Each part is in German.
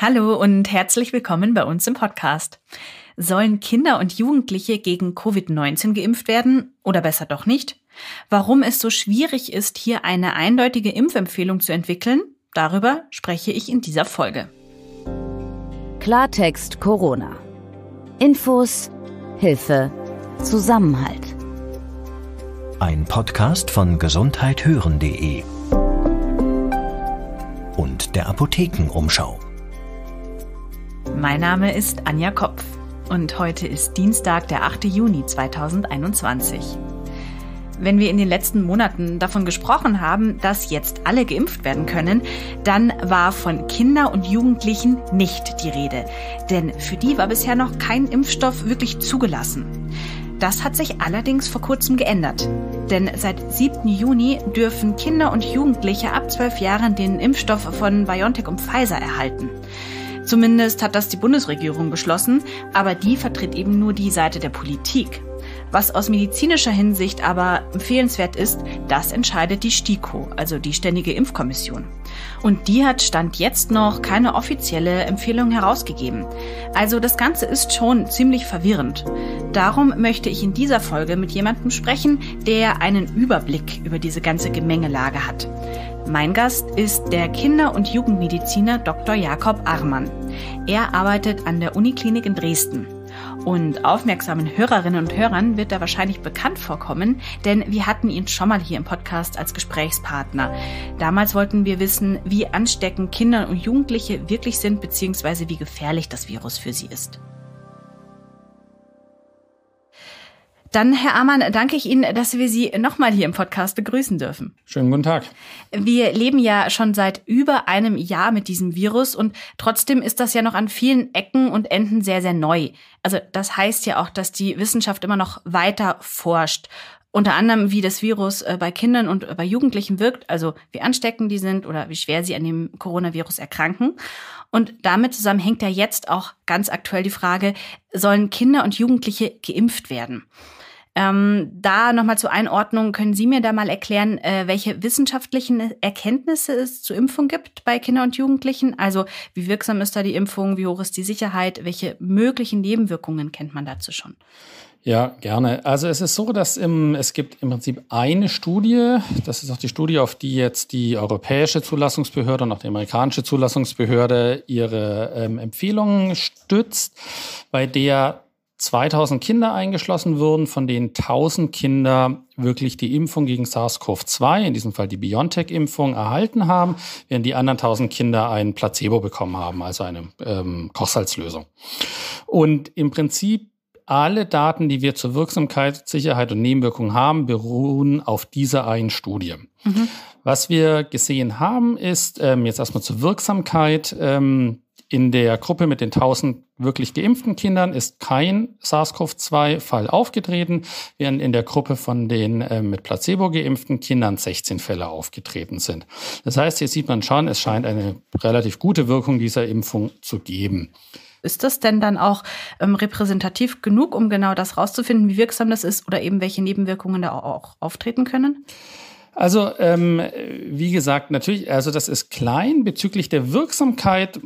Hallo und herzlich willkommen bei uns im Podcast. Sollen Kinder und Jugendliche gegen Covid-19 geimpft werden oder besser doch nicht? Warum es so schwierig ist, hier eine eindeutige Impfempfehlung zu entwickeln, darüber spreche ich in dieser Folge. Klartext Corona. Infos, Hilfe, Zusammenhalt. Ein Podcast von gesundheithören.de und der Apothekenumschau. Mein Name ist Anja Kopf und heute ist Dienstag, der 8. Juni 2021. Wenn wir in den letzten Monaten davon gesprochen haben, dass jetzt alle geimpft werden können, dann war von Kinder und Jugendlichen nicht die Rede. Denn für die war bisher noch kein Impfstoff wirklich zugelassen. Das hat sich allerdings vor kurzem geändert. Denn seit 7. Juni dürfen Kinder und Jugendliche ab 12 Jahren den Impfstoff von BioNTech und Pfizer erhalten. Zumindest hat das die Bundesregierung beschlossen, aber die vertritt eben nur die Seite der Politik. Was aus medizinischer Hinsicht aber empfehlenswert ist, das entscheidet die STIKO, also die Ständige Impfkommission. Und die hat Stand jetzt noch keine offizielle Empfehlung herausgegeben. Also das Ganze ist schon ziemlich verwirrend. Darum möchte ich in dieser Folge mit jemandem sprechen, der einen Überblick über diese ganze Gemengelage hat. Mein Gast ist der Kinder- und Jugendmediziner Dr. Jakob Armann. Er arbeitet an der Uniklinik in Dresden. Und aufmerksamen Hörerinnen und Hörern wird er wahrscheinlich bekannt vorkommen, denn wir hatten ihn schon mal hier im Podcast als Gesprächspartner. Damals wollten wir wissen, wie ansteckend Kinder und Jugendliche wirklich sind, beziehungsweise wie gefährlich das Virus für sie ist. Dann, Herr Amann, danke ich Ihnen, dass wir Sie nochmal hier im Podcast begrüßen dürfen. Schönen guten Tag. Wir leben ja schon seit über einem Jahr mit diesem Virus und trotzdem ist das ja noch an vielen Ecken und Enden sehr, sehr neu. Also das heißt ja auch, dass die Wissenschaft immer noch weiter forscht unter anderem, wie das Virus äh, bei Kindern und bei Jugendlichen wirkt, also wie ansteckend die sind oder wie schwer sie an dem Coronavirus erkranken. Und damit zusammenhängt ja jetzt auch ganz aktuell die Frage, sollen Kinder und Jugendliche geimpft werden? Ähm, da nochmal zur Einordnung, können Sie mir da mal erklären, äh, welche wissenschaftlichen Erkenntnisse es zur Impfung gibt bei Kindern und Jugendlichen? Also wie wirksam ist da die Impfung, wie hoch ist die Sicherheit, welche möglichen Nebenwirkungen kennt man dazu schon? Ja, gerne. Also es ist so, dass im, es gibt im Prinzip eine Studie, das ist auch die Studie, auf die jetzt die europäische Zulassungsbehörde und auch die amerikanische Zulassungsbehörde ihre ähm, Empfehlungen stützt, bei der 2000 Kinder eingeschlossen wurden, von denen 1000 Kinder wirklich die Impfung gegen SARS-CoV-2, in diesem Fall die BioNTech-Impfung, erhalten haben, während die anderen 1000 Kinder ein Placebo bekommen haben, also eine ähm, Kochsalzlösung. Und im Prinzip alle Daten, die wir zur Wirksamkeit, Sicherheit und Nebenwirkung haben, beruhen auf dieser einen Studie. Mhm. Was wir gesehen haben, ist ähm, jetzt erstmal zur Wirksamkeit. Ähm, in der Gruppe mit den 1000 wirklich geimpften Kindern ist kein SARS-CoV-2-Fall aufgetreten, während in der Gruppe von den äh, mit Placebo geimpften Kindern 16 Fälle aufgetreten sind. Das heißt, hier sieht man schon, es scheint eine relativ gute Wirkung dieser Impfung zu geben. Ist das denn dann auch ähm, repräsentativ genug, um genau das rauszufinden, wie wirksam das ist oder eben welche Nebenwirkungen da auch auftreten können? Also ähm, wie gesagt, natürlich, also das ist klein. Bezüglich der Wirksamkeit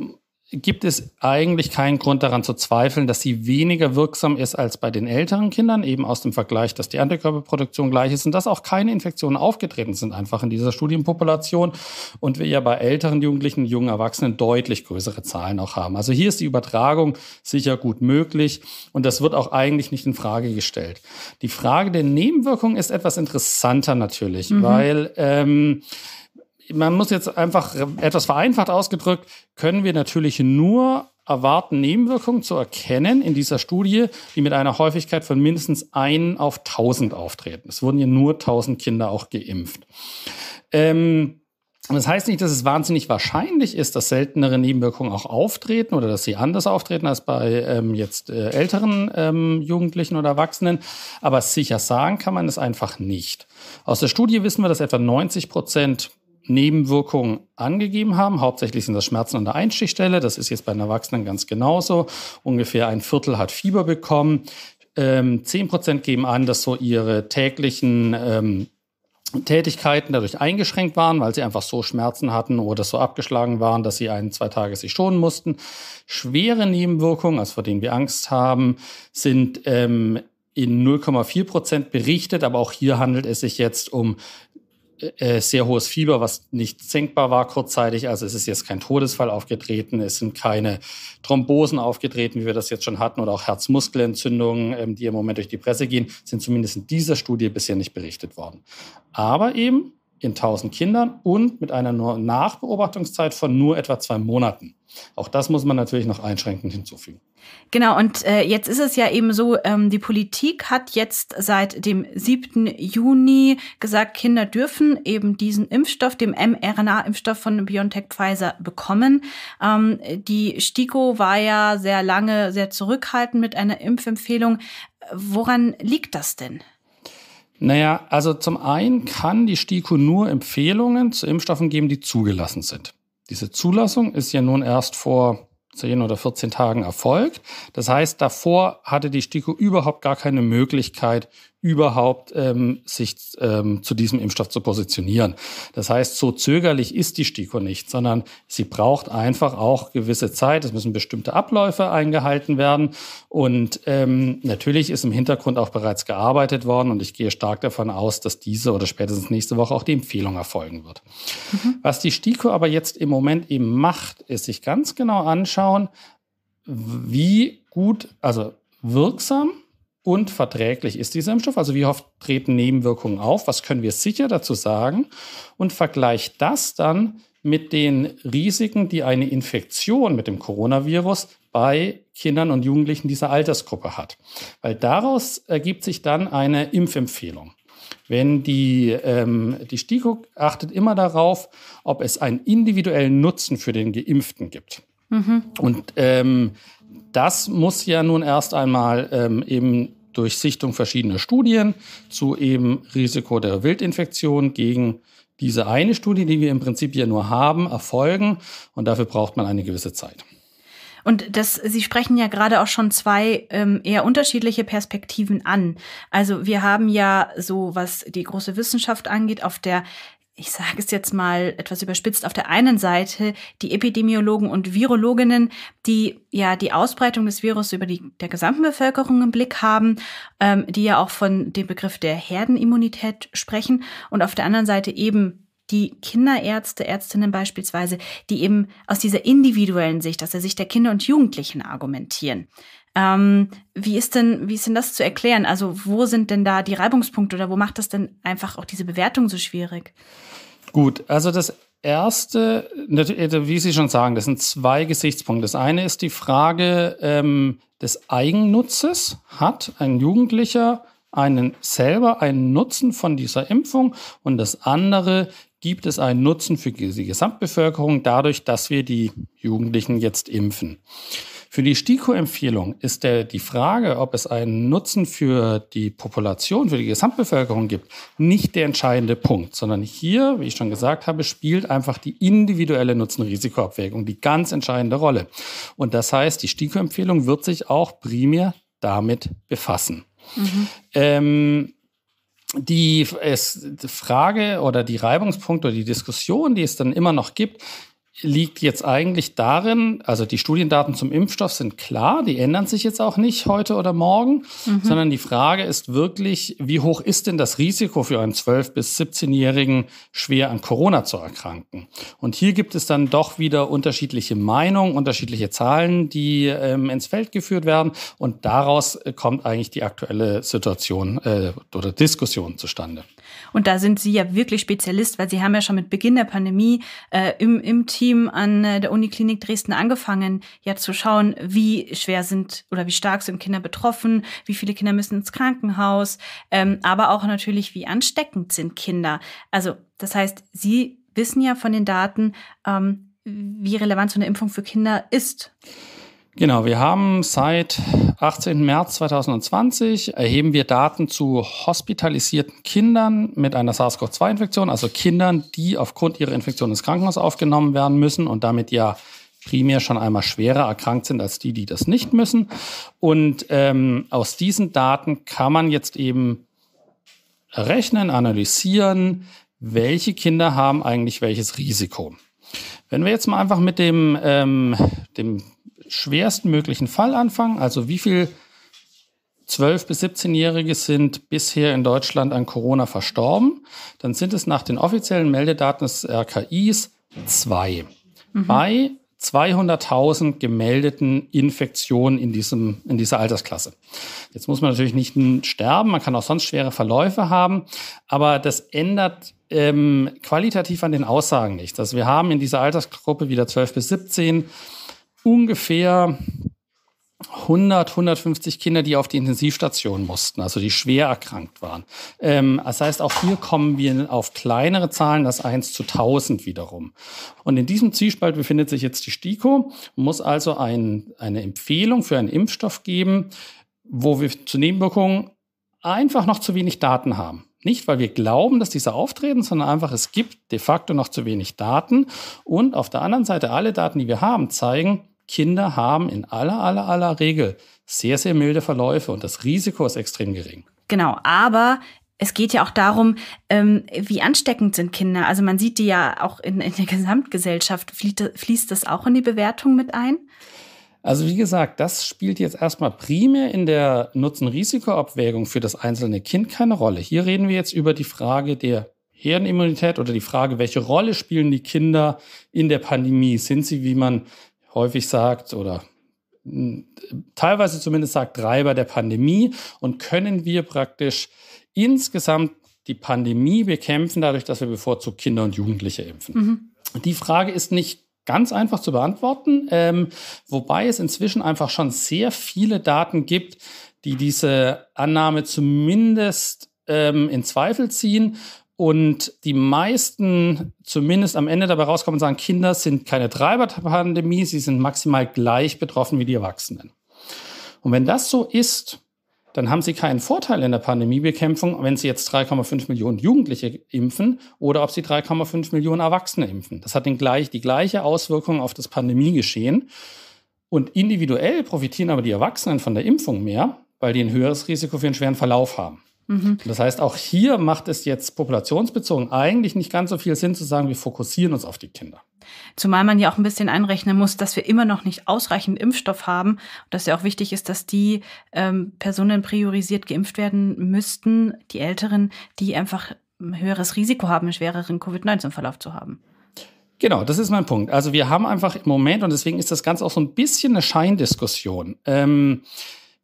gibt es eigentlich keinen Grund daran zu zweifeln, dass sie weniger wirksam ist als bei den älteren Kindern, eben aus dem Vergleich, dass die Antikörperproduktion gleich ist und dass auch keine Infektionen aufgetreten sind, einfach in dieser Studienpopulation und wir ja bei älteren Jugendlichen, jungen Erwachsenen deutlich größere Zahlen auch haben. Also hier ist die Übertragung sicher gut möglich und das wird auch eigentlich nicht in Frage gestellt. Die Frage der Nebenwirkungen ist etwas interessanter natürlich, mhm. weil ähm, man muss jetzt einfach etwas vereinfacht ausgedrückt, können wir natürlich nur erwarten, Nebenwirkungen zu erkennen in dieser Studie, die mit einer Häufigkeit von mindestens 1 auf 1000 auftreten. Es wurden ja nur 1000 Kinder auch geimpft. Ähm, das heißt nicht, dass es wahnsinnig wahrscheinlich ist, dass seltenere Nebenwirkungen auch auftreten oder dass sie anders auftreten als bei ähm, jetzt äh, älteren ähm, Jugendlichen oder Erwachsenen. Aber sicher sagen kann man es einfach nicht. Aus der Studie wissen wir, dass etwa 90 Prozent Nebenwirkungen angegeben haben. Hauptsächlich sind das Schmerzen an der Einstichstelle. Das ist jetzt bei den Erwachsenen ganz genauso. Ungefähr ein Viertel hat Fieber bekommen. Ähm, zehn Prozent geben an, dass so ihre täglichen ähm, Tätigkeiten dadurch eingeschränkt waren, weil sie einfach so Schmerzen hatten oder so abgeschlagen waren, dass sie ein, zwei Tage sich schonen mussten. Schwere Nebenwirkungen, also vor denen wir Angst haben, sind ähm, in 0,4 Prozent berichtet, aber auch hier handelt es sich jetzt um äh, äh, sehr hohes Fieber, was nicht senkbar war kurzzeitig. Also es ist jetzt kein Todesfall aufgetreten, es sind keine Thrombosen aufgetreten, wie wir das jetzt schon hatten, oder auch Herzmuskelentzündungen, ähm, die im Moment durch die Presse gehen, sind zumindest in dieser Studie bisher nicht berichtet worden. Aber eben in 1000 Kindern und mit einer Nachbeobachtungszeit von nur etwa zwei Monaten. Auch das muss man natürlich noch einschränkend hinzufügen. Genau, und äh, jetzt ist es ja eben so, ähm, die Politik hat jetzt seit dem 7. Juni gesagt, Kinder dürfen eben diesen Impfstoff, dem mRNA-Impfstoff von BioNTech Pfizer bekommen. Ähm, die STIKO war ja sehr lange sehr zurückhaltend mit einer Impfempfehlung. Woran liegt das denn? Naja, also zum einen kann die STIKO nur Empfehlungen zu Impfstoffen geben, die zugelassen sind. Diese Zulassung ist ja nun erst vor 10 oder 14 Tagen erfolgt. Das heißt, davor hatte die STIKO überhaupt gar keine Möglichkeit, überhaupt ähm, sich ähm, zu diesem Impfstoff zu positionieren. Das heißt, so zögerlich ist die STIKO nicht, sondern sie braucht einfach auch gewisse Zeit. Es müssen bestimmte Abläufe eingehalten werden. Und ähm, natürlich ist im Hintergrund auch bereits gearbeitet worden. Und ich gehe stark davon aus, dass diese oder spätestens nächste Woche auch die Empfehlung erfolgen wird. Mhm. Was die STIKO aber jetzt im Moment eben macht, ist sich ganz genau anschauen, wie gut, also wirksam und verträglich ist dieser Impfstoff? Also wie oft treten Nebenwirkungen auf? Was können wir sicher dazu sagen? Und vergleicht das dann mit den Risiken, die eine Infektion mit dem Coronavirus bei Kindern und Jugendlichen dieser Altersgruppe hat. Weil daraus ergibt sich dann eine Impfempfehlung. Wenn die, ähm, die STIKO achtet immer darauf, ob es einen individuellen Nutzen für den Geimpften gibt. Mhm. Und ähm, das muss ja nun erst einmal ähm, eben durch Sichtung verschiedener Studien zu eben Risiko der Wildinfektion gegen diese eine Studie, die wir im Prinzip ja nur haben, erfolgen. Und dafür braucht man eine gewisse Zeit. Und das, Sie sprechen ja gerade auch schon zwei ähm, eher unterschiedliche Perspektiven an. Also wir haben ja so, was die große Wissenschaft angeht, auf der ich sage es jetzt mal etwas überspitzt, auf der einen Seite die Epidemiologen und Virologinnen, die ja die Ausbreitung des Virus über die der gesamten Bevölkerung im Blick haben, ähm, die ja auch von dem Begriff der Herdenimmunität sprechen und auf der anderen Seite eben die Kinderärzte, Ärztinnen beispielsweise, die eben aus dieser individuellen Sicht, aus der Sicht der Kinder und Jugendlichen argumentieren. Ähm, wie, ist denn, wie ist denn das zu erklären? Also wo sind denn da die Reibungspunkte oder wo macht das denn einfach auch diese Bewertung so schwierig? Gut, also das Erste, äh, wie Sie schon sagen, das sind zwei Gesichtspunkte. Das eine ist die Frage ähm, des Eigennutzes. Hat ein Jugendlicher einen selber einen Nutzen von dieser Impfung? Und das andere, gibt es einen Nutzen für die Gesamtbevölkerung dadurch, dass wir die Jugendlichen jetzt impfen? Für die STIKO-Empfehlung ist der, die Frage, ob es einen Nutzen für die Population, für die Gesamtbevölkerung gibt, nicht der entscheidende Punkt, sondern hier, wie ich schon gesagt habe, spielt einfach die individuelle Nutzen-Risiko-Abwägung die ganz entscheidende Rolle. Und das heißt, die STIKO-Empfehlung wird sich auch primär damit befassen. Mhm. Ähm, die Frage oder die Reibungspunkte oder die Diskussion, die es dann immer noch gibt, liegt jetzt eigentlich darin, also die Studiendaten zum Impfstoff sind klar, die ändern sich jetzt auch nicht heute oder morgen, mhm. sondern die Frage ist wirklich, wie hoch ist denn das Risiko für einen 12- bis 17-Jährigen schwer an Corona zu erkranken? Und hier gibt es dann doch wieder unterschiedliche Meinungen, unterschiedliche Zahlen, die ähm, ins Feld geführt werden und daraus äh, kommt eigentlich die aktuelle Situation äh, oder Diskussion zustande. Und da sind Sie ja wirklich Spezialist, weil Sie haben ja schon mit Beginn der Pandemie äh, im, im Team an äh, der Uniklinik Dresden angefangen, ja zu schauen, wie schwer sind oder wie stark sind Kinder betroffen, wie viele Kinder müssen ins Krankenhaus, ähm, aber auch natürlich, wie ansteckend sind Kinder. Also das heißt, Sie wissen ja von den Daten, ähm, wie relevant so eine Impfung für Kinder ist. Genau, wir haben seit 18. März 2020 erheben wir Daten zu hospitalisierten Kindern mit einer SARS-CoV-2-Infektion, also Kindern, die aufgrund ihrer Infektion ins Krankenhaus aufgenommen werden müssen und damit ja primär schon einmal schwerer erkrankt sind als die, die das nicht müssen. Und ähm, aus diesen Daten kann man jetzt eben rechnen, analysieren, welche Kinder haben eigentlich welches Risiko. Wenn wir jetzt mal einfach mit dem, ähm, dem schwerstmöglichen Fall anfangen? Also wie viel 12- bis 17-Jährige sind bisher in Deutschland an Corona verstorben, dann sind es nach den offiziellen Meldedaten des RKIs zwei. Mhm. Bei 200.000 gemeldeten Infektionen in, diesem, in dieser Altersklasse. Jetzt muss man natürlich nicht sterben, man kann auch sonst schwere Verläufe haben, aber das ändert ähm, qualitativ an den Aussagen nichts. Also wir haben in dieser Altersgruppe wieder 12 bis 17 ungefähr 100, 150 Kinder, die auf die Intensivstation mussten, also die schwer erkrankt waren. Ähm, das heißt, auch hier kommen wir auf kleinere Zahlen, das 1 zu 1000 wiederum. Und in diesem Zwiespalt befindet sich jetzt die STIKO, muss also ein, eine Empfehlung für einen Impfstoff geben, wo wir zu Nebenwirkungen einfach noch zu wenig Daten haben. Nicht, weil wir glauben, dass diese auftreten, sondern einfach, es gibt de facto noch zu wenig Daten. Und auf der anderen Seite, alle Daten, die wir haben, zeigen, Kinder haben in aller, aller, aller Regel sehr, sehr milde Verläufe und das Risiko ist extrem gering. Genau, aber es geht ja auch darum, ähm, wie ansteckend sind Kinder. Also man sieht die ja auch in, in der Gesamtgesellschaft. Fließt, fließt das auch in die Bewertung mit ein? Also wie gesagt, das spielt jetzt erstmal primär in der Nutzen-Risiko-Abwägung für das einzelne Kind keine Rolle. Hier reden wir jetzt über die Frage der Herdenimmunität oder die Frage, welche Rolle spielen die Kinder in der Pandemie? Sind sie, wie man häufig sagt oder hm, teilweise zumindest sagt Treiber der Pandemie und können wir praktisch insgesamt die Pandemie bekämpfen, dadurch, dass wir bevorzugt Kinder und Jugendliche impfen. Mhm. Die Frage ist nicht ganz einfach zu beantworten, ähm, wobei es inzwischen einfach schon sehr viele Daten gibt, die diese Annahme zumindest ähm, in Zweifel ziehen und die meisten zumindest am Ende dabei rauskommen und sagen, Kinder sind keine Treiber der Pandemie, sie sind maximal gleich betroffen wie die Erwachsenen. Und wenn das so ist, dann haben sie keinen Vorteil in der Pandemiebekämpfung, wenn sie jetzt 3,5 Millionen Jugendliche impfen oder ob sie 3,5 Millionen Erwachsene impfen. Das hat den gleich, die gleiche Auswirkung auf das Pandemiegeschehen. Und individuell profitieren aber die Erwachsenen von der Impfung mehr, weil die ein höheres Risiko für einen schweren Verlauf haben. Mhm. Das heißt, auch hier macht es jetzt populationsbezogen eigentlich nicht ganz so viel Sinn zu sagen, wir fokussieren uns auf die Kinder. Zumal man ja auch ein bisschen einrechnen muss, dass wir immer noch nicht ausreichend Impfstoff haben und dass ja auch wichtig ist, dass die ähm, Personen priorisiert geimpft werden müssten, die Älteren, die einfach ein höheres Risiko haben, einen schwereren Covid-19-Verlauf zu haben. Genau, das ist mein Punkt. Also wir haben einfach im Moment, und deswegen ist das Ganze auch so ein bisschen eine Scheindiskussion. Ähm,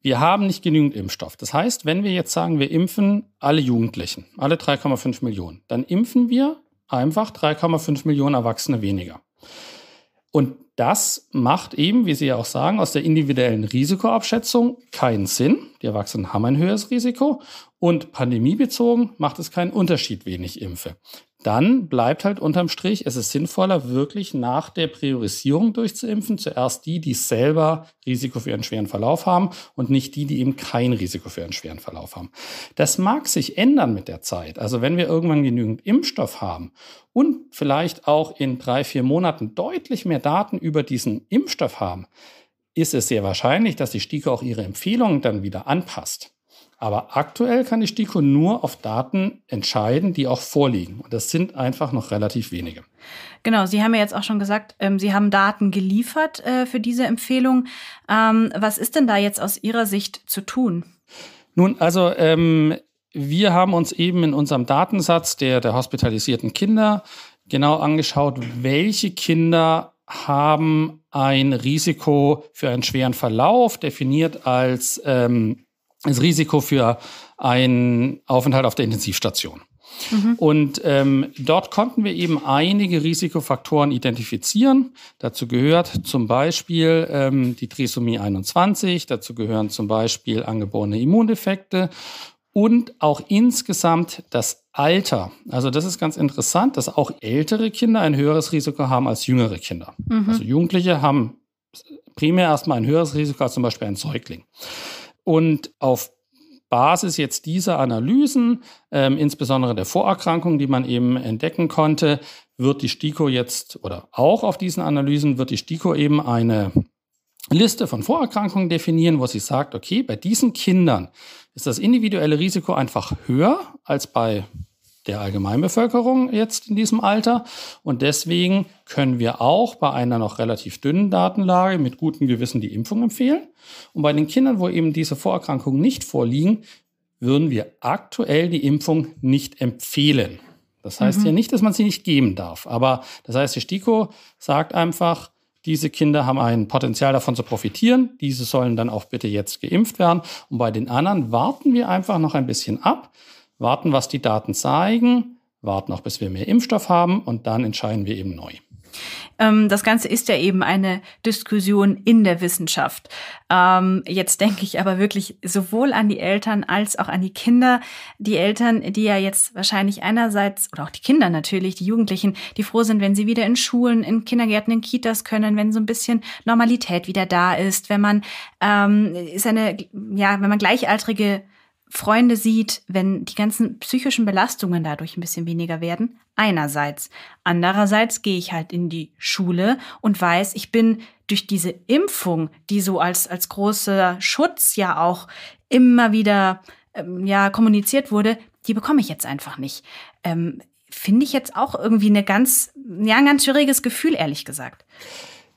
wir haben nicht genügend Impfstoff. Das heißt, wenn wir jetzt sagen, wir impfen alle Jugendlichen, alle 3,5 Millionen, dann impfen wir einfach 3,5 Millionen Erwachsene weniger. Und das macht eben, wie Sie ja auch sagen, aus der individuellen Risikoabschätzung keinen Sinn. Die Erwachsenen haben ein höheres Risiko und pandemiebezogen macht es keinen Unterschied, wen ich impfe. Dann bleibt halt unterm Strich, es ist sinnvoller, wirklich nach der Priorisierung durchzuimpfen. Zuerst die, die selber Risiko für ihren schweren Verlauf haben und nicht die, die eben kein Risiko für ihren schweren Verlauf haben. Das mag sich ändern mit der Zeit. Also wenn wir irgendwann genügend Impfstoff haben und vielleicht auch in drei, vier Monaten deutlich mehr Daten über diesen Impfstoff haben, ist es sehr wahrscheinlich, dass die STIKO auch ihre Empfehlungen dann wieder anpasst. Aber aktuell kann die STIKO nur auf Daten entscheiden, die auch vorliegen. Und das sind einfach noch relativ wenige. Genau, Sie haben ja jetzt auch schon gesagt, ähm, Sie haben Daten geliefert äh, für diese Empfehlung. Ähm, was ist denn da jetzt aus Ihrer Sicht zu tun? Nun, also ähm, wir haben uns eben in unserem Datensatz der, der hospitalisierten Kinder genau angeschaut, welche Kinder haben ein Risiko für einen schweren Verlauf, definiert als ähm, das Risiko für einen Aufenthalt auf der Intensivstation. Mhm. Und ähm, dort konnten wir eben einige Risikofaktoren identifizieren. Dazu gehört zum Beispiel ähm, die Trisomie 21, dazu gehören zum Beispiel angeborene Immundefekte und auch insgesamt das Alter. Also das ist ganz interessant, dass auch ältere Kinder ein höheres Risiko haben als jüngere Kinder. Mhm. Also Jugendliche haben primär erstmal ein höheres Risiko als zum Beispiel ein Säugling. Und auf Basis jetzt dieser Analysen, ähm, insbesondere der Vorerkrankungen, die man eben entdecken konnte, wird die STIKO jetzt oder auch auf diesen Analysen wird die STIKO eben eine Liste von Vorerkrankungen definieren, wo sie sagt, okay, bei diesen Kindern ist das individuelle Risiko einfach höher als bei der Allgemeinbevölkerung jetzt in diesem Alter. Und deswegen können wir auch bei einer noch relativ dünnen Datenlage mit gutem Gewissen die Impfung empfehlen. Und bei den Kindern, wo eben diese Vorerkrankungen nicht vorliegen, würden wir aktuell die Impfung nicht empfehlen. Das heißt mhm. ja nicht, dass man sie nicht geben darf. Aber das heißt, die STIKO sagt einfach, diese Kinder haben ein Potenzial davon zu profitieren. Diese sollen dann auch bitte jetzt geimpft werden. Und bei den anderen warten wir einfach noch ein bisschen ab, warten, was die Daten zeigen, warten auch, bis wir mehr Impfstoff haben und dann entscheiden wir eben neu. Ähm, das Ganze ist ja eben eine Diskussion in der Wissenschaft. Ähm, jetzt denke ich aber wirklich sowohl an die Eltern als auch an die Kinder. Die Eltern, die ja jetzt wahrscheinlich einerseits, oder auch die Kinder natürlich, die Jugendlichen, die froh sind, wenn sie wieder in Schulen, in Kindergärten, in Kitas können, wenn so ein bisschen Normalität wieder da ist, wenn man ähm, ist ja, wenn man gleichaltrige Freunde sieht, wenn die ganzen psychischen Belastungen dadurch ein bisschen weniger werden. Einerseits. Andererseits gehe ich halt in die Schule und weiß, ich bin durch diese Impfung, die so als, als großer Schutz ja auch immer wieder ähm, ja, kommuniziert wurde, die bekomme ich jetzt einfach nicht. Ähm, Finde ich jetzt auch irgendwie eine ganz, ja, ein ganz schwieriges Gefühl, ehrlich gesagt.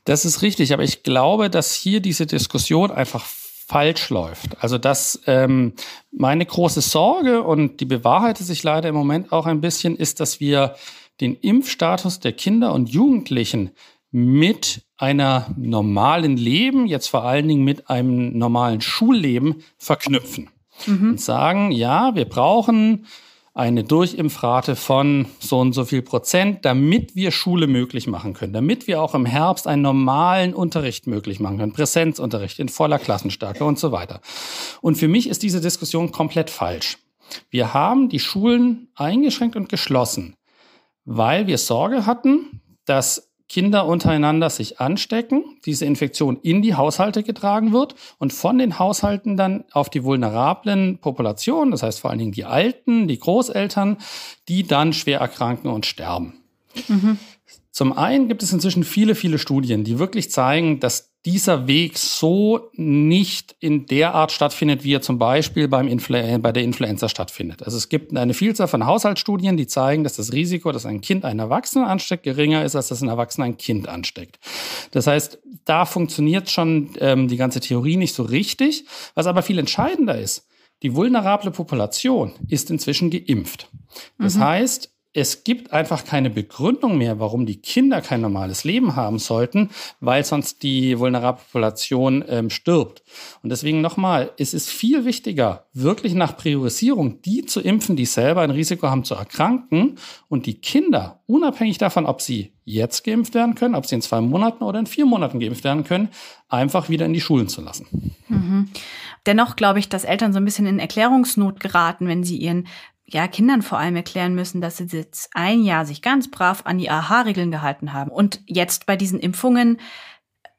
Das ist richtig, aber ich glaube, dass hier diese Diskussion einfach falsch läuft. Also das ähm, meine große Sorge und die bewahrheitet sich leider im Moment auch ein bisschen, ist, dass wir den Impfstatus der Kinder und Jugendlichen mit einer normalen Leben, jetzt vor allen Dingen mit einem normalen Schulleben verknüpfen. Mhm. Und sagen, ja, wir brauchen eine Durchimpfrate von so und so viel Prozent, damit wir Schule möglich machen können, damit wir auch im Herbst einen normalen Unterricht möglich machen können, Präsenzunterricht in voller Klassenstärke und so weiter. Und für mich ist diese Diskussion komplett falsch. Wir haben die Schulen eingeschränkt und geschlossen, weil wir Sorge hatten, dass Kinder untereinander sich anstecken, diese Infektion in die Haushalte getragen wird und von den Haushalten dann auf die vulnerablen Populationen, das heißt vor allen Dingen die Alten, die Großeltern, die dann schwer erkranken und sterben. Mhm. Zum einen gibt es inzwischen viele, viele Studien, die wirklich zeigen, dass dieser Weg so nicht in der Art stattfindet, wie er zum Beispiel beim Influ äh, bei der Influenza stattfindet. Also es gibt eine Vielzahl von Haushaltsstudien, die zeigen, dass das Risiko, dass ein Kind einen Erwachsenen ansteckt, geringer ist, als dass ein Erwachsener ein Kind ansteckt. Das heißt, da funktioniert schon ähm, die ganze Theorie nicht so richtig. Was aber viel entscheidender ist, die vulnerable Population ist inzwischen geimpft. Das mhm. heißt, es gibt einfach keine Begründung mehr, warum die Kinder kein normales Leben haben sollten, weil sonst die Vulnerabpopulation ähm, stirbt. Und deswegen nochmal, es ist viel wichtiger, wirklich nach Priorisierung die zu impfen, die selber ein Risiko haben zu erkranken und die Kinder, unabhängig davon, ob sie jetzt geimpft werden können, ob sie in zwei Monaten oder in vier Monaten geimpft werden können, einfach wieder in die Schulen zu lassen. Mhm. Dennoch glaube ich, dass Eltern so ein bisschen in Erklärungsnot geraten, wenn sie ihren ja, Kindern vor allem erklären müssen, dass sie jetzt ein Jahr sich ganz brav an die AHA-Regeln gehalten haben und jetzt bei diesen Impfungen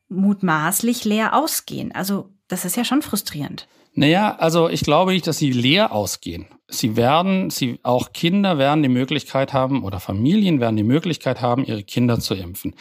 mutmaßlich leer ausgehen. Also das ist ja schon frustrierend. Naja, also ich glaube nicht, dass sie leer ausgehen. Sie werden, sie, auch Kinder werden die Möglichkeit haben oder Familien werden die Möglichkeit haben, ihre Kinder zu impfen.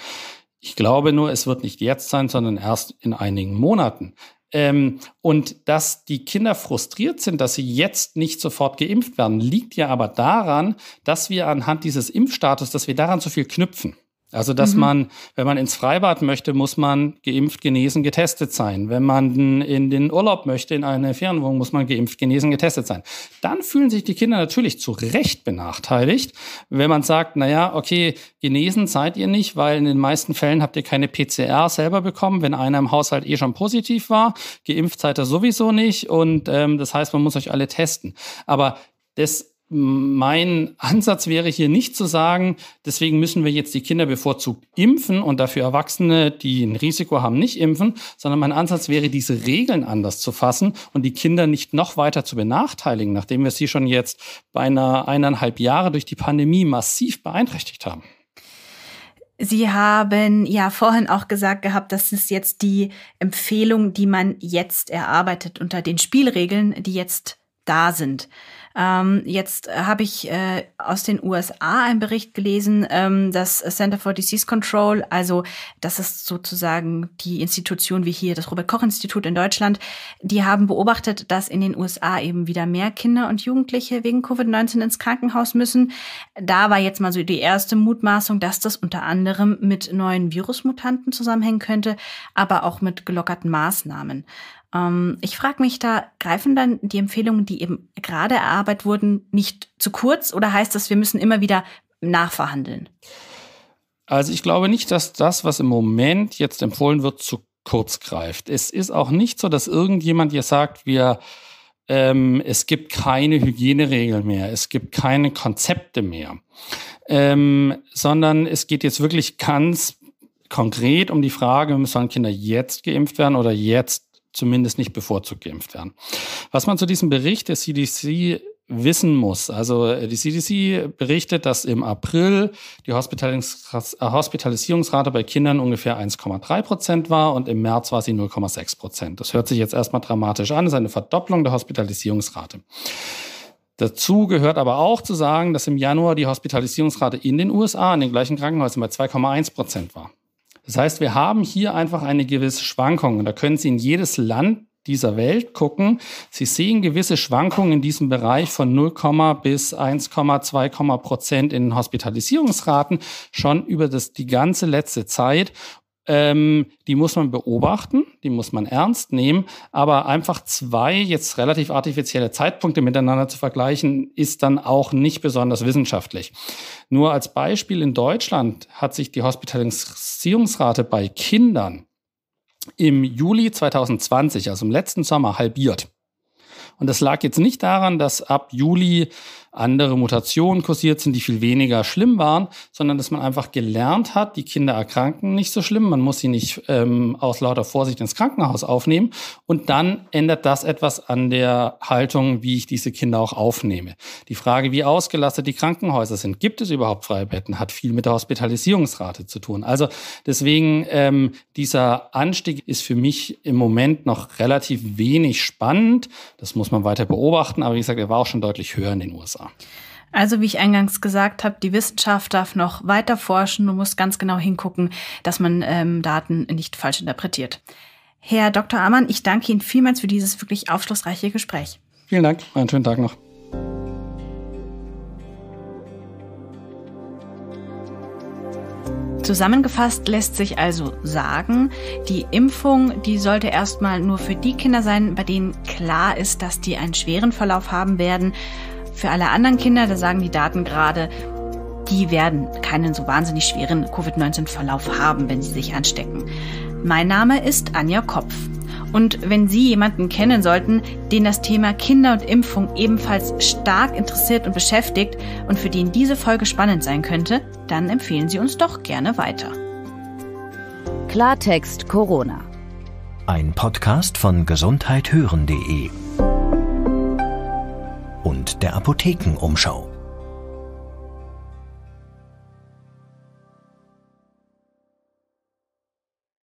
Ich glaube nur, es wird nicht jetzt sein, sondern erst in einigen Monaten. Ähm, und dass die Kinder frustriert sind, dass sie jetzt nicht sofort geimpft werden, liegt ja aber daran, dass wir anhand dieses Impfstatus, dass wir daran so viel knüpfen. Also, dass mhm. man, wenn man ins Freibad möchte, muss man geimpft, genesen, getestet sein. Wenn man in den Urlaub möchte, in eine Ferienwohnung, muss man geimpft, genesen, getestet sein. Dann fühlen sich die Kinder natürlich zu Recht benachteiligt, wenn man sagt, naja, okay, genesen seid ihr nicht, weil in den meisten Fällen habt ihr keine PCR selber bekommen, wenn einer im Haushalt eh schon positiv war. Geimpft seid ihr sowieso nicht und ähm, das heißt, man muss euch alle testen. Aber das mein Ansatz wäre hier nicht zu sagen, deswegen müssen wir jetzt die Kinder bevorzugt impfen und dafür Erwachsene, die ein Risiko haben, nicht impfen, sondern mein Ansatz wäre, diese Regeln anders zu fassen und die Kinder nicht noch weiter zu benachteiligen, nachdem wir sie schon jetzt beinahe eineinhalb Jahre durch die Pandemie massiv beeinträchtigt haben. Sie haben ja vorhin auch gesagt gehabt, das ist jetzt die Empfehlung, die man jetzt erarbeitet unter den Spielregeln, die jetzt da sind. Ähm, jetzt äh, habe ich äh, aus den USA einen Bericht gelesen, ähm, dass Center for Disease Control, also das ist sozusagen die Institution wie hier das Robert Koch Institut in Deutschland, die haben beobachtet, dass in den USA eben wieder mehr Kinder und Jugendliche wegen Covid-19 ins Krankenhaus müssen. Da war jetzt mal so die erste Mutmaßung, dass das unter anderem mit neuen Virusmutanten zusammenhängen könnte, aber auch mit gelockerten Maßnahmen. Ähm, ich frage mich da, greifen dann die Empfehlungen, die eben gerade erarbeitet wurden, nicht zu kurz oder heißt das, wir müssen immer wieder nachverhandeln? Also ich glaube nicht, dass das, was im Moment jetzt empfohlen wird, zu kurz greift. Es ist auch nicht so, dass irgendjemand hier sagt, wir ähm, es gibt keine Hygieneregeln mehr, es gibt keine Konzepte mehr, ähm, sondern es geht jetzt wirklich ganz konkret um die Frage, sollen Kinder jetzt geimpft werden oder jetzt zumindest nicht bevorzugt geimpft werden. Was man zu diesem Bericht der CDC wissen muss. Also äh, die CDC berichtet, dass im April die Hospitalis äh, Hospitalisierungsrate bei Kindern ungefähr 1,3 Prozent war und im März war sie 0,6 Prozent. Das hört sich jetzt erstmal dramatisch an, das ist eine Verdopplung der Hospitalisierungsrate. Dazu gehört aber auch zu sagen, dass im Januar die Hospitalisierungsrate in den USA in den gleichen Krankenhäusern bei 2,1 Prozent war. Das heißt, wir haben hier einfach eine gewisse Schwankung. Und da können Sie in jedes Land dieser Welt gucken. Sie sehen gewisse Schwankungen in diesem Bereich von 0, bis 1,2 Prozent in Hospitalisierungsraten schon über das, die ganze letzte Zeit ähm, die muss man beobachten, die muss man ernst nehmen, aber einfach zwei jetzt relativ artifizielle Zeitpunkte miteinander zu vergleichen, ist dann auch nicht besonders wissenschaftlich. Nur als Beispiel in Deutschland hat sich die Hospitalisierungsrate bei Kindern im Juli 2020, also im letzten Sommer, halbiert. Und das lag jetzt nicht daran, dass ab Juli andere Mutationen kursiert sind, die viel weniger schlimm waren, sondern dass man einfach gelernt hat, die Kinder erkranken nicht so schlimm, man muss sie nicht ähm, aus lauter Vorsicht ins Krankenhaus aufnehmen. Und dann ändert das etwas an der Haltung, wie ich diese Kinder auch aufnehme. Die Frage, wie ausgelastet die Krankenhäuser sind, gibt es überhaupt Freibetten, hat viel mit der Hospitalisierungsrate zu tun. Also deswegen, ähm, dieser Anstieg ist für mich im Moment noch relativ wenig spannend. Das muss man weiter beobachten, aber wie gesagt, er war auch schon deutlich höher in den USA. Wasser. Also wie ich eingangs gesagt habe, die Wissenschaft darf noch weiter forschen und muss ganz genau hingucken, dass man ähm, Daten nicht falsch interpretiert. Herr Dr. Amann, ich danke Ihnen vielmals für dieses wirklich aufschlussreiche Gespräch. Vielen Dank, einen schönen Tag noch. Zusammengefasst lässt sich also sagen, die Impfung, die sollte erstmal nur für die Kinder sein, bei denen klar ist, dass die einen schweren Verlauf haben werden. Für alle anderen Kinder, da sagen die Daten gerade, die werden keinen so wahnsinnig schweren Covid-19-Verlauf haben, wenn sie sich anstecken. Mein Name ist Anja Kopf. Und wenn Sie jemanden kennen sollten, den das Thema Kinder und Impfung ebenfalls stark interessiert und beschäftigt und für den diese Folge spannend sein könnte, dann empfehlen Sie uns doch gerne weiter. Klartext Corona. Ein Podcast von gesundheithören.de und der Apothekenumschau.